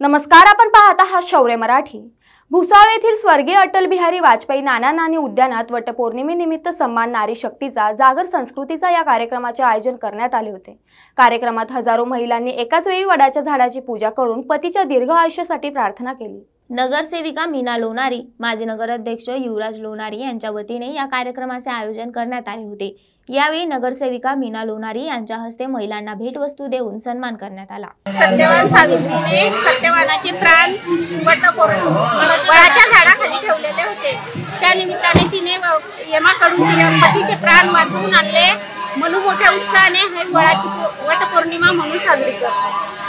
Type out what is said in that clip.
नमस्कार आपण पाहत आहात शौर्य मराठी भुसाळ येथील स्वर्गीय अटल बिहारी वाजपेयी नाना नानी उद्यानात वटपौर्णिमेनिमित्त सम्मान नारी शक्तीचा जागर संस्कृतीचा या कार्यक्रमाचे आयोजन करण्यात आले होते कार्यक्रमात हजारो महिलांनी एकाच वेळी वडाच्या झाडाची पूजा करून पतीच्या दीर्घ आयुष्यासाठी प्रार्थना केली नगरसेविका मीना लोणारी माजी नगराध्यक्ष युवराज लोणारी यांच्या वतीने या कार्यक्रमाचे आयोजन करण्यात आले होते यावेळी नगरसेविका मीना लोणारी यांच्या हस्ते महिलांना भेटवस्तू देऊन सन्मान करण्यात आला सत्यवान सावित्रीने सत्यवानाचे प्राण वडाच्या झाडाखाली ठेवलेले होते त्या निमित्ताने तिने यमाकडून तिने पतीचे प्राण वाचवून आणले म्हणून मोठ्या उत्साहाने हे वडाची वटपौर्णिमा म्हणून साजरी करतो